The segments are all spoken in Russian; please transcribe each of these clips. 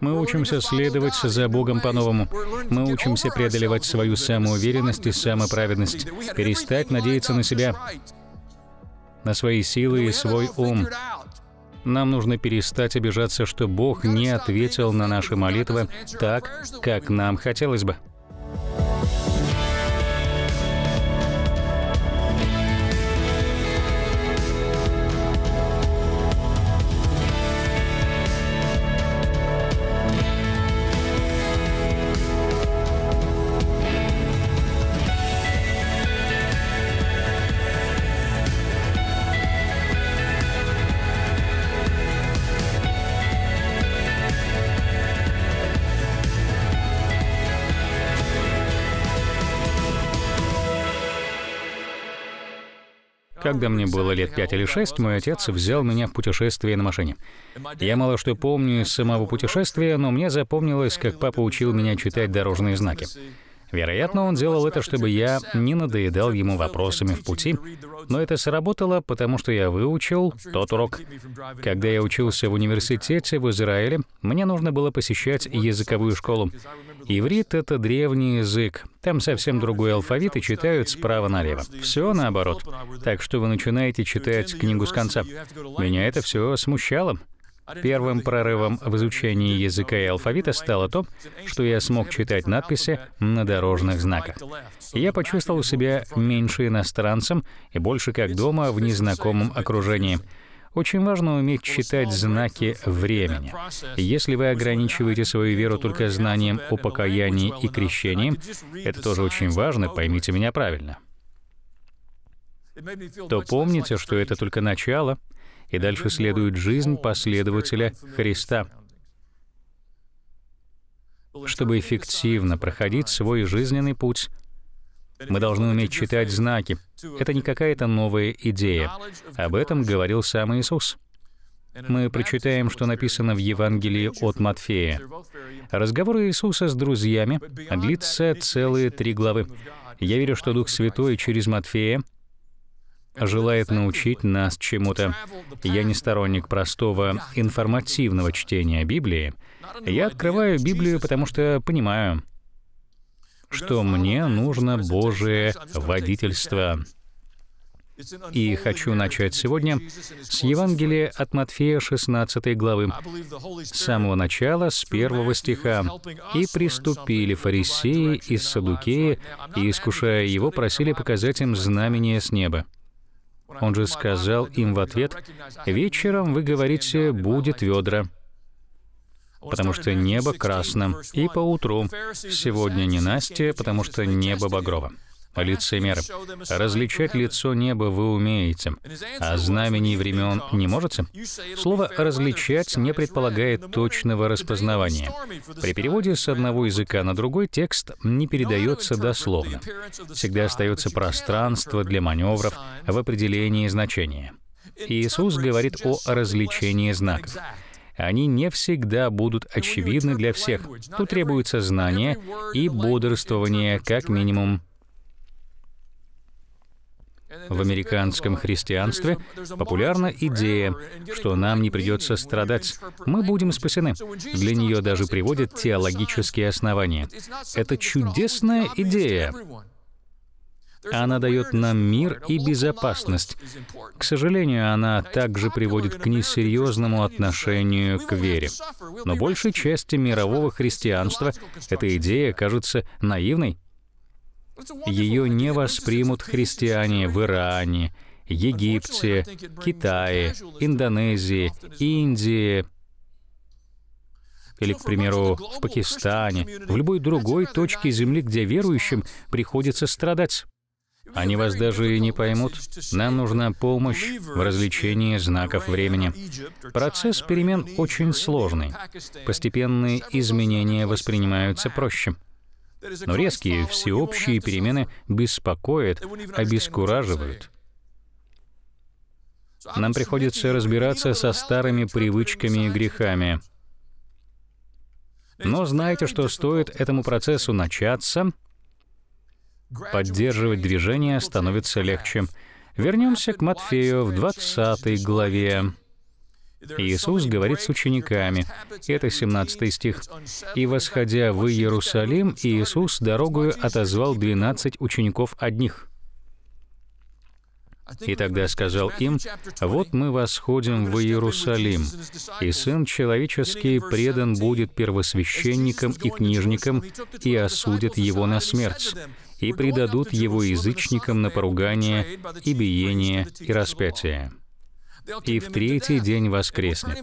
Мы учимся следовать за Богом по-новому. Мы учимся преодолевать свою самоуверенность и самоправедность, перестать надеяться на себя, на свои силы и свой ум. Нам нужно перестать обижаться, что Бог не ответил на наши молитвы так, как нам хотелось бы. Когда мне было лет пять или шесть, мой отец взял меня в путешествие на машине. Я мало что помню из самого путешествия, но мне запомнилось, как папа учил меня читать дорожные знаки. Вероятно, он делал это, чтобы я не надоедал ему вопросами в пути, но это сработало, потому что я выучил тот урок. Когда я учился в университете в Израиле, мне нужно было посещать языковую школу. Иврит — это древний язык. Там совсем другой алфавит и читают справа налево. Все наоборот. Так что вы начинаете читать книгу с конца. Меня это все смущало. Первым прорывом в изучении языка и алфавита стало то, что я смог читать надписи на дорожных знаках. Я почувствовал себя меньше иностранцем и больше как дома в незнакомом окружении. Очень важно уметь читать знаки времени. Если вы ограничиваете свою веру только знанием о покаянии и крещении, это тоже очень важно, поймите меня правильно то помните, что это только начало — и дальше следует жизнь последователя Христа. Чтобы эффективно проходить свой жизненный путь, мы должны уметь читать знаки. Это не какая-то новая идея. Об этом говорил сам Иисус. Мы прочитаем, что написано в Евангелии от Матфея. Разговор Иисуса с друзьями длится целые три главы. Я верю, что Дух Святой через Матфея желает научить нас чему-то. Я не сторонник простого информативного чтения Библии. Я открываю Библию, потому что понимаю, что мне нужно Божие водительство. И хочу начать сегодня с Евангелия от Матфея 16 главы, с самого начала, с первого стиха. «И приступили фарисеи из Садукеи, и, искушая его, просили показать им знамение с неба». Он же сказал им в ответ, «Вечером, вы говорите, будет ведра» потому что небо красным, и по утру сегодня не Настя, потому что небо багрово лицемеры, различать лицо неба вы умеете, а знамений времен не можете? Слово «различать» не предполагает точного распознавания. При переводе с одного языка на другой текст не передается дословно. Всегда остается пространство для маневров в определении значения. Иисус говорит о различении знаков они не всегда будут очевидны для всех. Тут требуется знание и бодрствование как минимум в американском христианстве популярна идея, что нам не придется страдать, мы будем спасены. Для нее даже приводят теологические основания. Это чудесная идея. Она дает нам мир и безопасность. К сожалению, она также приводит к несерьезному отношению к вере. Но большей части мирового христианства эта идея кажется наивной ее не воспримут христиане в Иране, Египте, Китае, Индонезии, Индии, или, к примеру, в Пакистане, в любой другой точке Земли, где верующим приходится страдать. Они вас даже и не поймут. Нам нужна помощь в развлечении знаков времени. Процесс перемен очень сложный. Постепенные изменения воспринимаются проще. Но резкие всеобщие перемены беспокоят, обескураживают. Нам приходится разбираться со старыми привычками и грехами. Но знаете, что стоит этому процессу начаться, поддерживать движение становится легче. Вернемся к Матфею в 20 главе. Иисус говорит с учениками, это 17 стих, «И восходя в Иерусалим, Иисус дорогою отозвал двенадцать учеников одних». И тогда сказал им, «Вот мы восходим в Иерусалим, и Сын Человеческий предан будет первосвященникам и книжникам, и осудят его на смерть, и предадут его язычникам на поругание, и биение, и распятие» и в третий день воскреснет.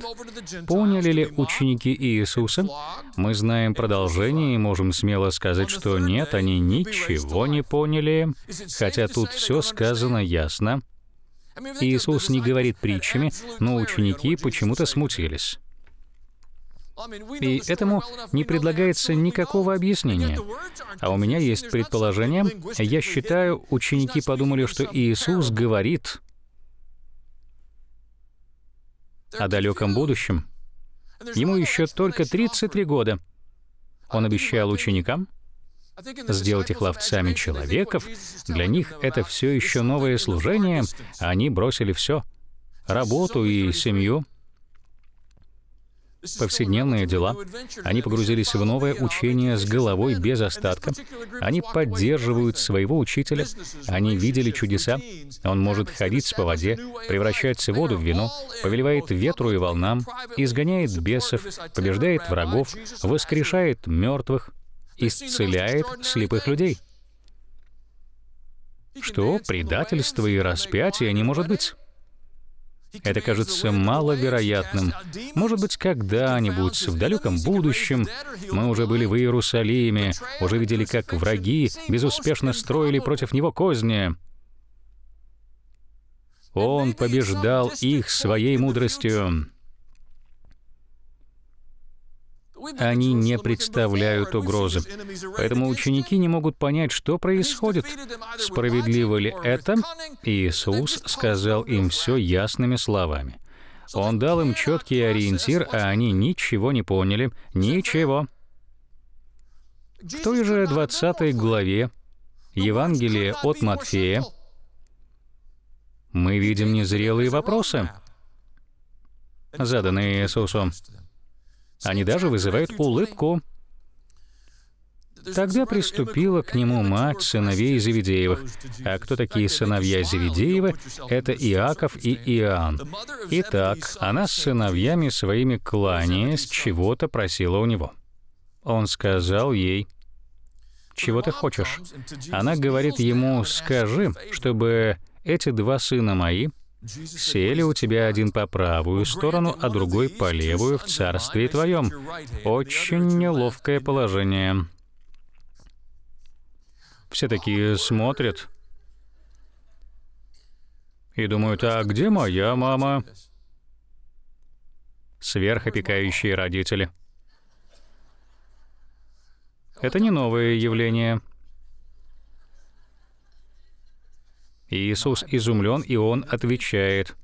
Поняли ли ученики Иисуса? Мы знаем продолжение и можем смело сказать, что нет, они ничего не поняли, хотя тут все сказано ясно. Иисус не говорит притчами, но ученики почему-то смутились. И этому не предлагается никакого объяснения. А у меня есть предположение, я считаю, ученики подумали, что Иисус говорит, о далеком будущем. Ему еще только 33 года. Он обещал ученикам сделать их ловцами человеков. Для них это все еще новое служение. Они бросили все — работу и семью — повседневные дела. Они погрузились в новое учение с головой без остатка. Они поддерживают своего учителя. Они видели чудеса. Он может ходить по воде, превращать воду в вино, повелевает ветру и волнам, изгоняет бесов, побеждает врагов, воскрешает мертвых, исцеляет слепых людей. Что предательство и распятие не может быть? Это кажется маловероятным. Может быть, когда-нибудь, в далеком будущем, мы уже были в Иерусалиме, уже видели, как враги безуспешно строили против него козни. Он побеждал их своей мудростью они не представляют угрозы. Поэтому ученики не могут понять, что происходит. Справедливо ли это? Иисус сказал им все ясными словами. Он дал им четкий ориентир, а они ничего не поняли. Ничего. В той же 20 главе Евангелия от Матфея мы видим незрелые вопросы, заданные Иисусом? Они даже вызывают улыбку. Тогда приступила к нему мать сыновей Зеведеевых. А кто такие сыновья Зеведеевы? Это Иаков и Иоанн. Итак, она с сыновьями своими кланяясь, чего-то просила у него. Он сказал ей, «Чего ты хочешь?» Она говорит ему, «Скажи, чтобы эти два сына мои сели у тебя один по правую сторону, а другой по левую в царстве твоем. Очень неловкое положение. Все такие смотрят и думают, а где моя мама? Сверхопекающие родители. Это не новое явление. Иисус изумлен, и он отвечает,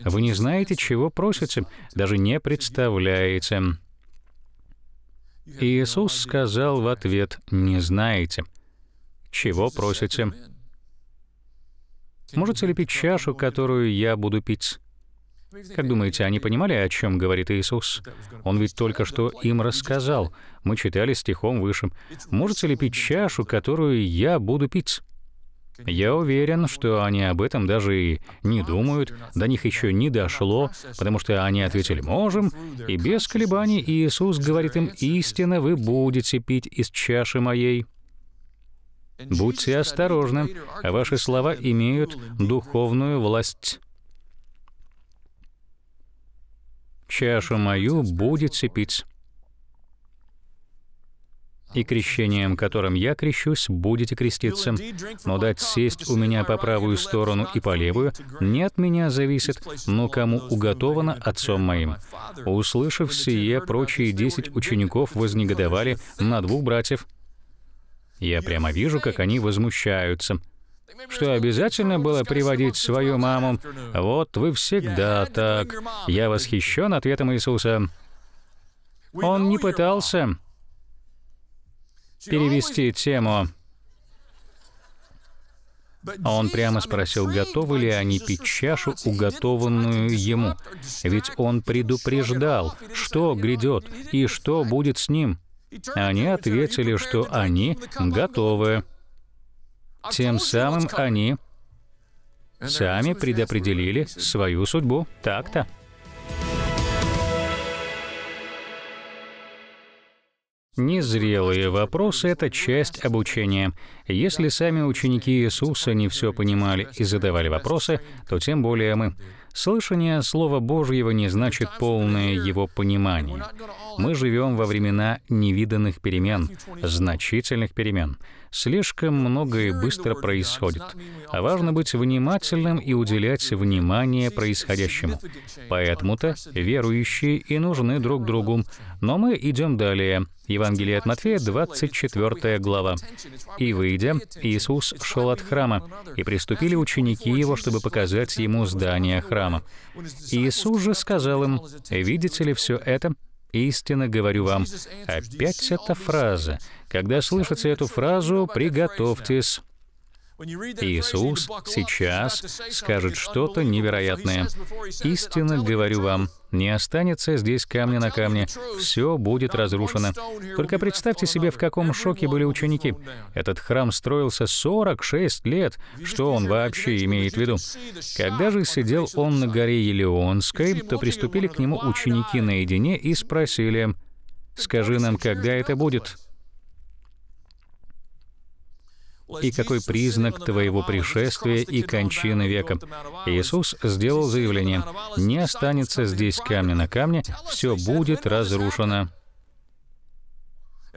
«Вы не знаете, чего просите, даже не представляете». Иисус сказал в ответ, «Не знаете, чего просите». Можете ли пить чашу, которую я буду пить? Как думаете, они понимали, о чем говорит Иисус? Он ведь только что им рассказал. Мы читали стихом выше. «Можете ли пить чашу, которую я буду пить?» Я уверен, что они об этом даже и не думают, до них еще не дошло, потому что они ответили «можем», и без колебаний Иисус говорит им «Истинно вы будете пить из чаши моей». Будьте осторожны, ваши слова имеют духовную власть. чашу мою будет цепить, и крещением, которым я крещусь, будете креститься. Но дать сесть у меня по правую сторону и по левую не от меня зависит, но кому уготовано Отцом моим». Услышав сие, прочие десять учеников вознегодовали на двух братьев. Я прямо вижу, как они возмущаются что обязательно было приводить свою маму. Вот вы всегда так. Я восхищен ответом Иисуса. Он не пытался перевести тему. Он прямо спросил, готовы ли они пить чашу, уготованную ему. Ведь он предупреждал, что грядет и что будет с ним. Они ответили, что они готовы. Тем а самым они сами предопределили свою судьбу. Так-то. Незрелые вопросы — это часть обучения. Если сами ученики Иисуса не все понимали и задавали вопросы, то тем более мы. Слышание Слова Божьего не значит полное его понимание. Мы живем во времена невиданных перемен, значительных перемен. Слишком много и быстро происходит, а важно быть внимательным и уделять внимание происходящему. Поэтому-то верующие и нужны друг другу. Но мы идем далее. Евангелие от Матфея, 24 глава. «И выйдя, Иисус шел от храма, и приступили ученики Его, чтобы показать Ему здание храма. Иисус же сказал им, «Видите ли все это?» Истинно говорю вам, опять эта фраза. Когда слышите эту фразу, приготовьтесь. Иисус сейчас скажет что-то невероятное. Истинно говорю вам, не останется здесь камня на камне. Все будет разрушено. Только представьте себе, в каком шоке были ученики. Этот храм строился 46 лет. Что он вообще имеет в виду? Когда же сидел он на горе Елеонской, то приступили к нему ученики наедине и спросили, «Скажи нам, когда это будет?» и какой признак твоего пришествия и кончины века. Иисус сделал заявление, не останется здесь камня на камне, все будет разрушено.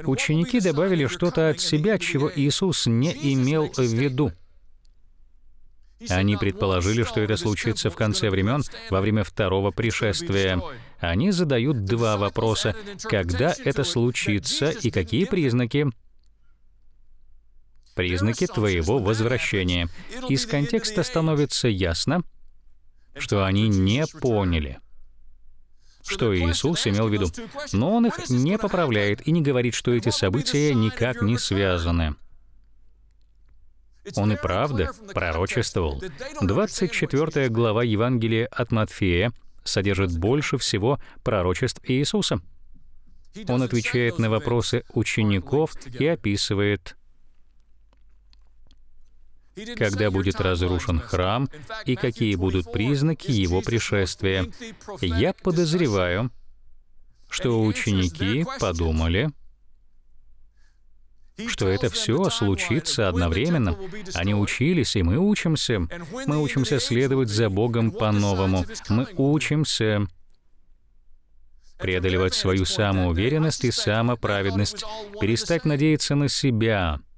Ученики добавили что-то от себя, чего Иисус не имел в виду. Они предположили, что это случится в конце времен, во время второго пришествия. Они задают два вопроса. Когда это случится и какие признаки? признаки твоего возвращения. Из контекста становится ясно, что они не поняли, что Иисус имел в виду. Но он их не поправляет и не говорит, что эти события никак не связаны. Он и правда пророчествовал. 24 глава Евангелия от Матфея содержит больше всего пророчеств Иисуса. Он отвечает на вопросы учеников и описывает когда будет разрушен храм и какие будут признаки его пришествия. Я подозреваю, что ученики подумали, что это все случится одновременно. Они учились, и мы учимся. Мы учимся следовать за Богом по-новому. Мы учимся преодолевать свою самоуверенность и самоправедность, перестать надеяться на себя —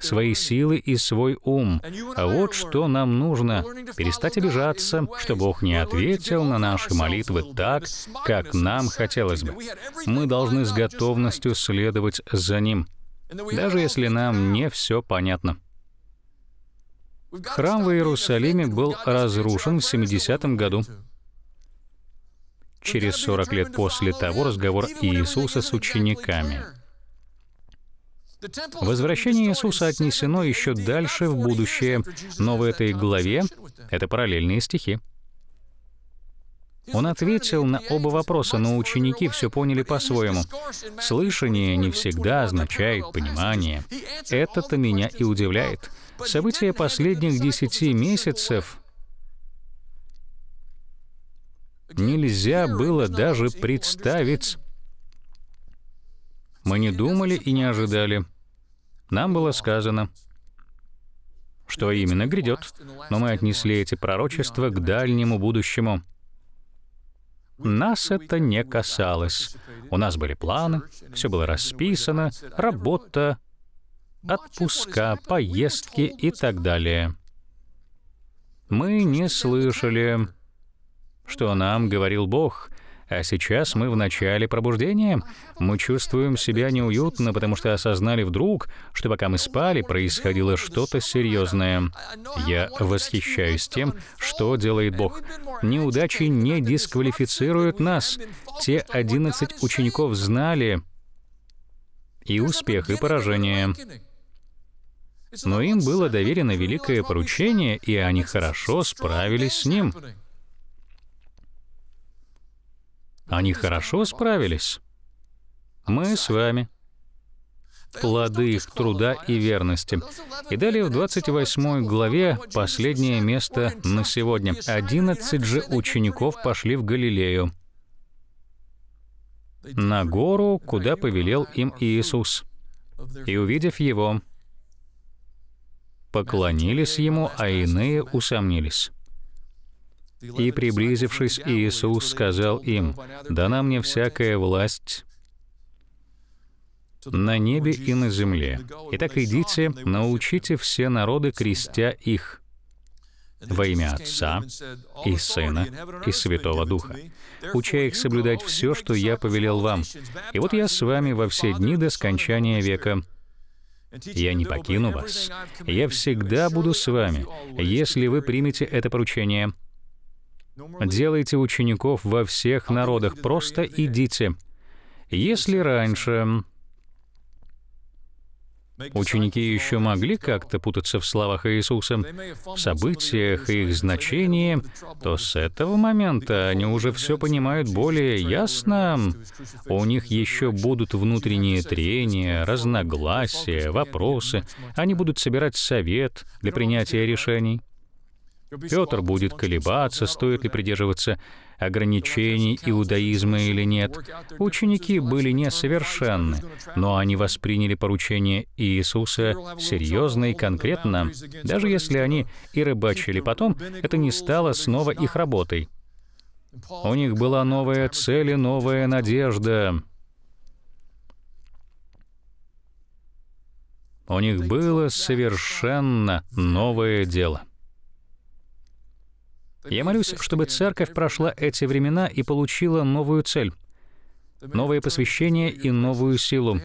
свои силы и свой ум. А вот что нам нужно — перестать обижаться, что Бог не ответил на наши молитвы так, как нам хотелось бы. Мы должны с готовностью следовать за Ним, даже если нам не все понятно. Храм в Иерусалиме был разрушен в 70-м году. Через 40 лет после того разговор Иисуса с учениками. Возвращение Иисуса отнесено еще дальше в будущее, но в этой главе это параллельные стихи. Он ответил на оба вопроса, но ученики все поняли по-своему. Слышание не всегда означает понимание. Это-то меня и удивляет. События последних десяти месяцев нельзя было даже представить мы не думали и не ожидали. Нам было сказано, что именно грядет, но мы отнесли эти пророчества к дальнему будущему. Нас это не касалось. У нас были планы, все было расписано, работа, отпуска, поездки и так далее. Мы не слышали, что нам говорил Бог, а сейчас мы в начале пробуждения. Мы чувствуем себя неуютно, потому что осознали вдруг, что пока мы спали, происходило что-то серьезное. Я восхищаюсь тем, что делает Бог. Неудачи не дисквалифицируют нас. Те 11 учеников знали и успех, и поражение. Но им было доверено великое поручение, и они хорошо справились с ним. Они хорошо справились. Мы с вами. Плоды их труда и верности. И далее в 28 главе последнее место на сегодня. 11 же учеников пошли в Галилею, на гору, куда повелел им Иисус. И увидев его, поклонились ему, а иные усомнились. И, приблизившись, Иисус сказал им, «Дана мне всякая власть на небе и на земле. Итак, идите, научите все народы, крестя их во имя Отца и Сына и Святого Духа, уча их соблюдать все, что я повелел вам. И вот я с вами во все дни до скончания века». Я не покину вас. Я всегда буду с вами, если вы примете это поручение — Делайте учеников во всех народах, просто идите. Если раньше ученики еще могли как-то путаться в словах Иисуса, в событиях и их значении, то с этого момента они уже все понимают более ясно. У них еще будут внутренние трения, разногласия, вопросы. Они будут собирать совет для принятия решений. Петр будет колебаться, стоит ли придерживаться ограничений иудаизма или нет. Ученики были несовершенны, но они восприняли поручение Иисуса серьезно и конкретно. Даже если они и рыбачили потом, это не стало снова их работой. У них была новая цель и новая надежда. У них было совершенно новое дело. Я молюсь, чтобы церковь прошла эти времена и получила новую цель, новое посвящение и новую силу.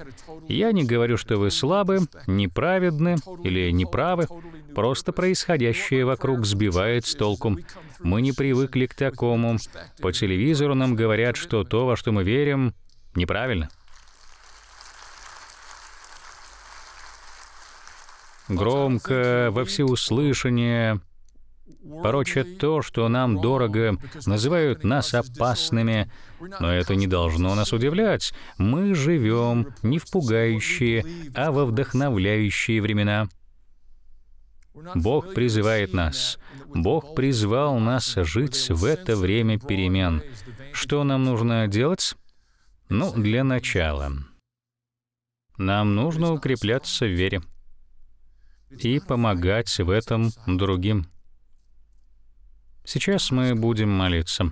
Я не говорю, что вы слабы, неправедны или неправы, просто происходящее вокруг сбивает с толку. Мы не привыкли к такому. По телевизору нам говорят, что то, во что мы верим, неправильно. Громко, во всеуслышание, порочат то, что нам дорого, называют нас опасными, но это не должно нас удивлять. Мы живем не в пугающие, а во вдохновляющие времена. Бог призывает нас. Бог призвал нас жить в это время перемен. Что нам нужно делать? Ну, для начала. Нам нужно укрепляться в вере и помогать в этом другим. Сейчас мы будем молиться.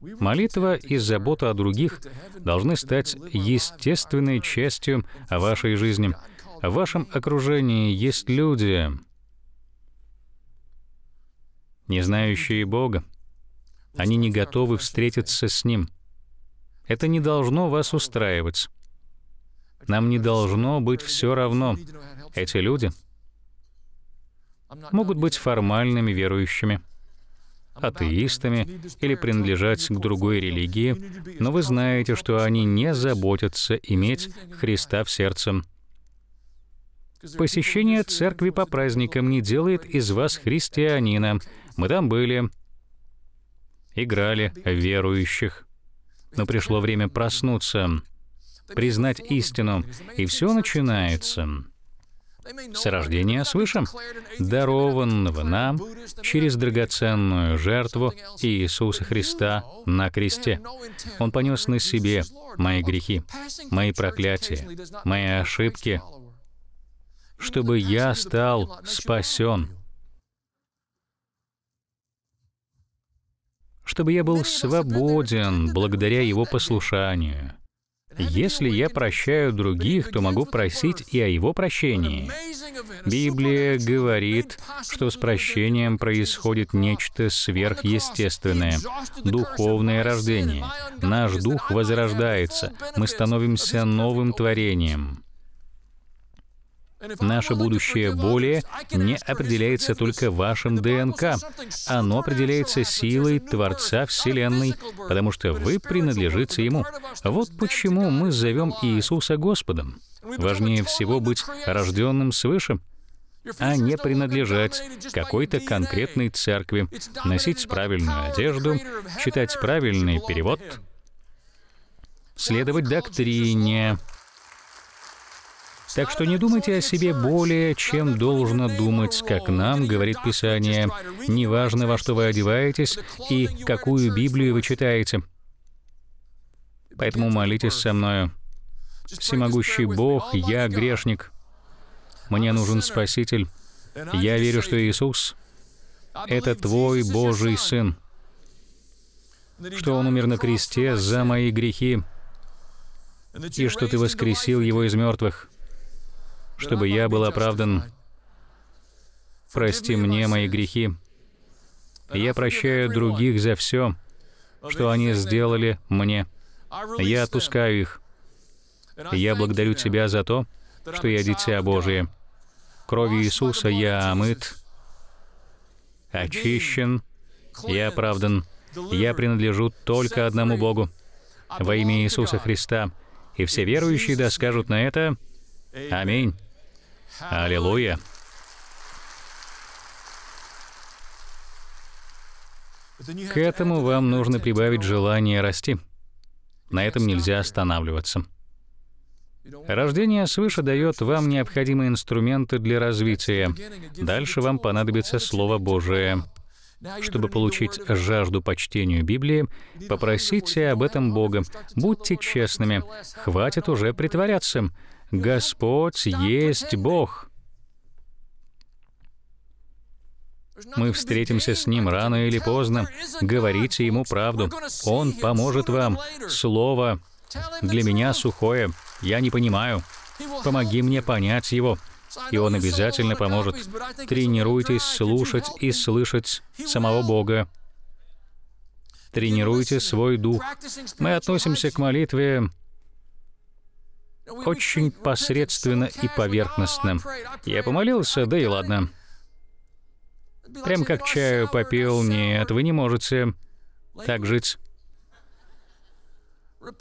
Молитва и забота о других должны стать естественной частью вашей жизни. В вашем окружении есть люди, не знающие Бога. Они не готовы встретиться с Ним. Это не должно вас устраивать. Нам не должно быть все равно. Эти люди могут быть формальными верующими атеистами или принадлежать к другой религии, но вы знаете, что они не заботятся иметь Христа в сердце. Посещение церкви по праздникам не делает из вас христианина. Мы там были, играли верующих. Но пришло время проснуться, признать истину, и все начинается с рождения свыше, дарованного нам через драгоценную жертву Иисуса Христа на кресте. Он понес на себе мои грехи, мои проклятия, мои ошибки, чтобы я стал спасен, чтобы я был свободен благодаря Его послушанию — если я прощаю других, то могу просить и о его прощении. Библия говорит, что с прощением происходит нечто сверхъестественное, духовное рождение. Наш дух возрождается, мы становимся новым творением. Наше будущее более не определяется только вашим ДНК. Оно определяется силой Творца Вселенной, потому что вы принадлежите Ему. Вот почему мы зовем Иисуса Господом. Важнее всего быть рожденным свыше, а не принадлежать какой-то конкретной церкви, носить правильную одежду, читать правильный перевод, следовать доктрине, так что не думайте о себе более, чем должно думать, как нам говорит Писание. Неважно, во что вы одеваетесь и какую Библию вы читаете. Поэтому молитесь со мною. Всемогущий Бог, я грешник. Мне нужен Спаситель. Я верю, что Иисус — это Твой Божий Сын, что Он умер на кресте за мои грехи, и что Ты воскресил Его из мертвых чтобы я был оправдан. Прости мне мои грехи. Я прощаю других за все, что они сделали мне. Я отпускаю их. Я благодарю Тебя за то, что я дитя Божие. Кровью Иисуса я омыт, очищен, я оправдан. Я принадлежу только одному Богу. Во имя Иисуса Христа. И все верующие да скажут на это «Аминь». Аллилуйя! К этому вам нужно прибавить желание расти. На этом нельзя останавливаться. Рождение свыше дает вам необходимые инструменты для развития. Дальше вам понадобится Слово Божие. Чтобы получить жажду по чтению Библии, попросите об этом Бога. Будьте честными. Хватит уже притворяться. Господь есть Бог. Мы встретимся с Ним рано или поздно. Говорите Ему правду. Он поможет вам. Слово для меня сухое. Я не понимаю. Помоги мне понять его. И Он обязательно поможет. Тренируйтесь слушать и слышать самого Бога. Тренируйте свой дух. Мы относимся к молитве очень посредственно и поверхностно. Я помолился, да и ладно. Прям как чаю попил, нет, вы не можете так жить.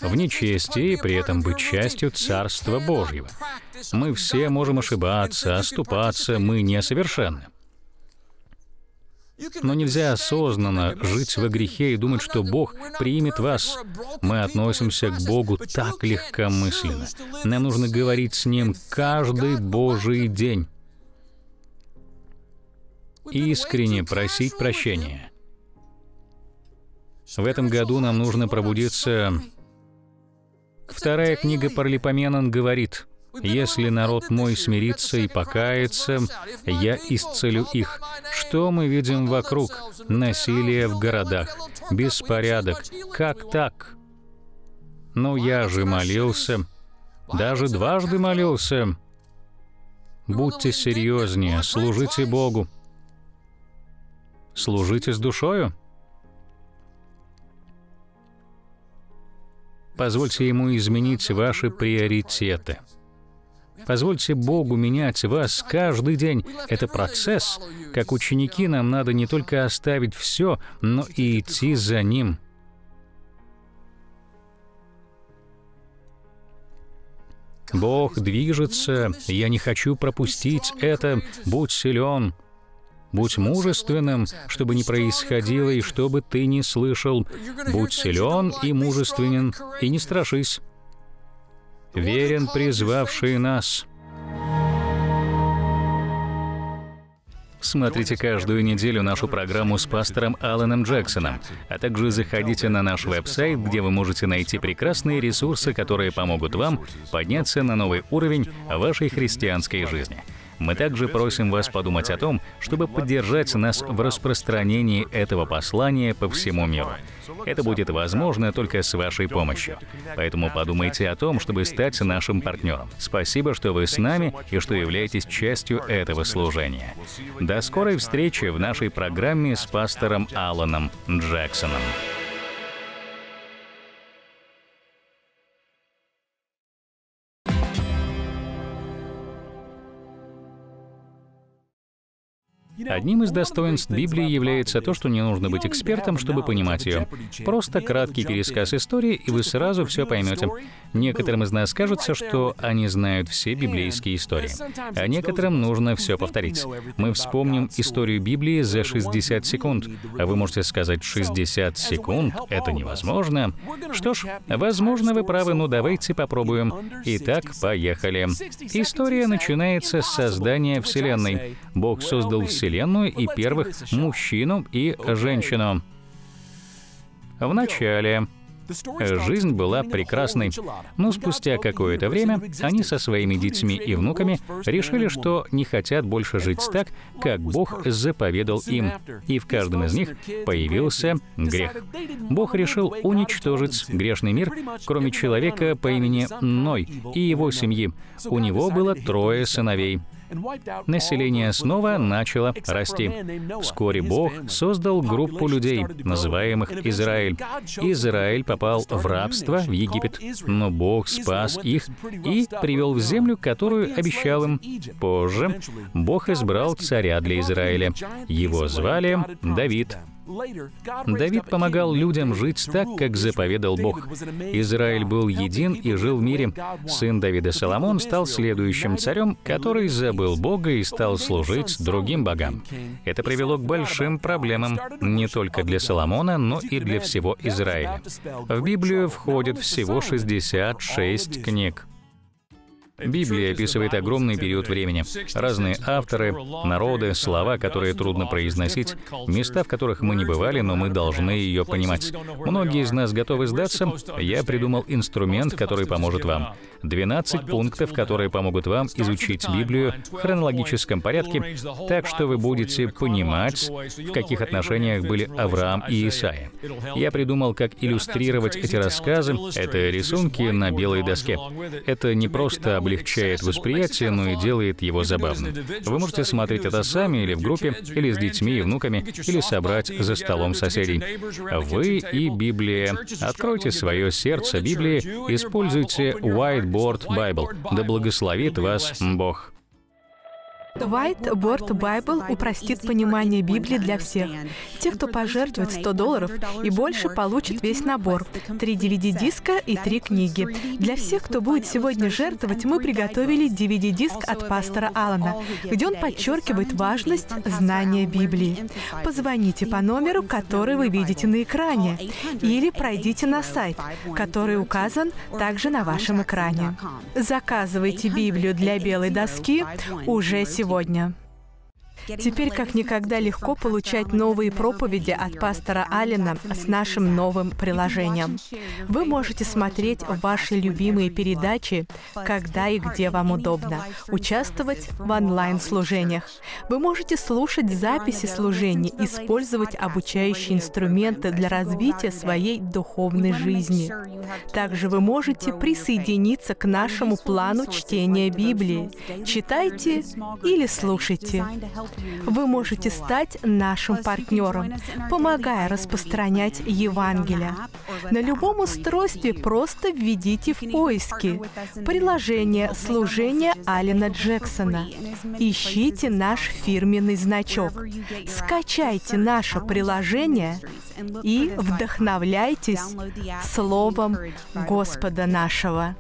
В нечестии при этом быть частью Царства Божьего. Мы все можем ошибаться, оступаться, мы несовершенны. Но нельзя осознанно жить во грехе и думать, что Бог примет вас. Мы относимся к Богу так легкомысленно. Нам нужно говорить с Ним каждый Божий день. Искренне просить прощения. В этом году нам нужно пробудиться. Вторая книга Парлипоменон говорит — если народ мой смирится и покается, я исцелю их. Что мы видим вокруг? Насилие в городах, беспорядок. Как так? Но ну, я же молился. Даже дважды молился. Будьте серьезнее, служите Богу. Служите с душою. Позвольте ему изменить ваши приоритеты. Позвольте Богу менять вас каждый день. Это процесс. Как ученики нам надо не только оставить все, но и идти за Ним. Бог движется, я не хочу пропустить это, будь силен. Будь мужественным, чтобы не происходило и чтобы ты не слышал. Будь силен и мужественен, и не страшись верен призвавший нас. Смотрите каждую неделю нашу программу с пастором Аланом Джексоном, а также заходите на наш веб-сайт, где вы можете найти прекрасные ресурсы, которые помогут вам подняться на новый уровень вашей христианской жизни – мы также просим вас подумать о том, чтобы поддержать нас в распространении этого послания по всему миру. Это будет возможно только с вашей помощью. Поэтому подумайте о том, чтобы стать нашим партнером. Спасибо, что вы с нами и что являетесь частью этого служения. До скорой встречи в нашей программе с пастором Аланом Джексоном. Одним из достоинств Библии является то, что не нужно быть экспертом, чтобы понимать ее. Просто краткий пересказ истории, и вы сразу все поймете. Некоторым из нас кажется, что они знают все библейские истории. А некоторым нужно все повторить. Мы вспомним историю Библии за 60 секунд. А вы можете сказать, 60 секунд — это невозможно. Что ж, возможно, вы правы, но ну давайте попробуем. Итак, поехали. История начинается с создания Вселенной. Бог создал Вселенную Вселенную и первых мужчину и женщину. Вначале Жизнь была прекрасной, но спустя какое-то время они со своими детьми и внуками решили, что не хотят больше жить так, как Бог заповедал им, и в каждом из них появился грех. Бог решил уничтожить грешный мир, кроме человека по имени Ной и его семьи. У него было трое сыновей. Население снова начало расти. Вскоре Бог создал группу людей, называемых Израиль. Израиль попал в рабство в Египет, но Бог спас их и привел в землю, которую обещал им. Позже Бог избрал царя для Израиля. Его звали Давид. Давид помогал людям жить так, как заповедал Бог. Израиль был един и жил в мире. Сын Давида Соломон стал следующим царем, который забыл Бога и стал служить другим богам. Это привело к большим проблемам не только для Соломона, но и для всего Израиля. В Библию входит всего 66 книг. Библия описывает огромный период времени. Разные авторы, народы, слова, которые трудно произносить, места, в которых мы не бывали, но мы должны ее понимать. Многие из нас готовы сдаться. Я придумал инструмент, который поможет вам. 12 пунктов, которые помогут вам изучить Библию в хронологическом порядке, так что вы будете понимать, в каких отношениях были Авраам и Исаия. Я придумал, как иллюстрировать эти рассказы. Это рисунки на белой доске. Это не просто облегчает восприятие, но и делает его забавным. Вы можете смотреть это сами или в группе, или с детьми и внуками, или собрать за столом соседей. Вы и Библия. Откройте свое сердце Библии, используйте White Whiteboard Bible. Да благословит вас Бог. Whiteboard Bible упростит понимание Библии для всех. Те, кто пожертвует 100 долларов и больше, получат весь набор. Три DVD-диска и три книги. Для всех, кто будет сегодня жертвовать, мы приготовили DVD-диск от пастора Алана, где он подчеркивает важность знания Библии. Позвоните по номеру, который вы видите на экране, или пройдите на сайт, который указан также на вашем экране. Заказывайте Библию для белой доски уже сегодня сегодня. Теперь как никогда легко получать новые проповеди от пастора Алина с нашим новым приложением. Вы можете смотреть ваши любимые передачи, когда и где вам удобно, участвовать в онлайн-служениях. Вы можете слушать записи служений, использовать обучающие инструменты для развития своей духовной жизни. Также вы можете присоединиться к нашему плану чтения Библии. Читайте или слушайте. Вы можете стать нашим партнером, помогая распространять Евангелие. На любом устройстве просто введите в поиски приложение служения Алина Джексона». Ищите наш фирменный значок. Скачайте наше приложение и вдохновляйтесь Словом Господа нашего.